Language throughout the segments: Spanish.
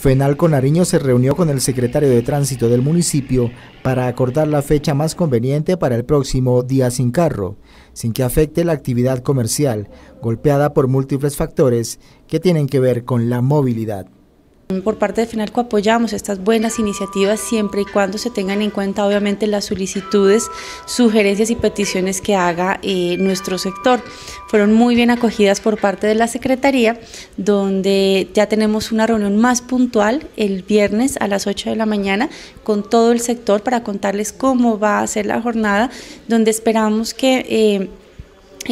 Fenal Conariño se reunió con el secretario de Tránsito del municipio para acordar la fecha más conveniente para el próximo día sin carro, sin que afecte la actividad comercial, golpeada por múltiples factores que tienen que ver con la movilidad. Por parte de FENALCO apoyamos estas buenas iniciativas siempre y cuando se tengan en cuenta obviamente las solicitudes, sugerencias y peticiones que haga eh, nuestro sector. Fueron muy bien acogidas por parte de la Secretaría, donde ya tenemos una reunión más puntual el viernes a las 8 de la mañana con todo el sector para contarles cómo va a ser la jornada, donde esperamos que... Eh,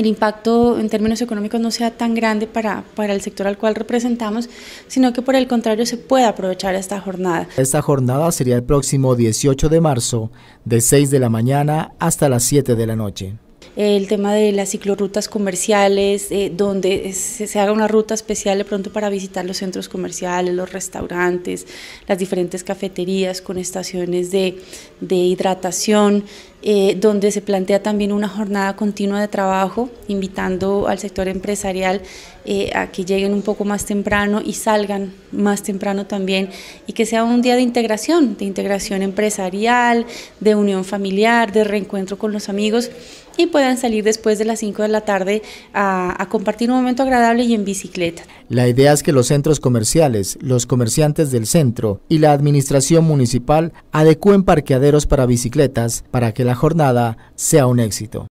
el impacto en términos económicos no sea tan grande para, el sector al cual representamos, sino que por el contrario se pueda aprovechar esta jornada. Esta jornada sería el próximo 18 de marzo, de 6 de la mañana hasta las 7 de la noche el tema de las ciclorutas comerciales, eh, donde se, haga una ruta especial de pronto para visitar los centros comerciales, los restaurantes, las diferentes cafeterías con estaciones de, de hidratación, eh, donde se plantea también una jornada continua de trabajo, invitando al sector empresarial eh, a que lleguen un poco más temprano y salgan más temprano también, y que sea un día de integración, de integración empresarial, de unión familiar, de reencuentro con los amigos, y pues, puedan salir después de las 5 de la tarde a, a compartir un momento agradable y en bicicleta. La idea es que los centros comerciales, los comerciantes del centro y la administración municipal adecúen parqueaderos para bicicletas para que la jornada sea un éxito.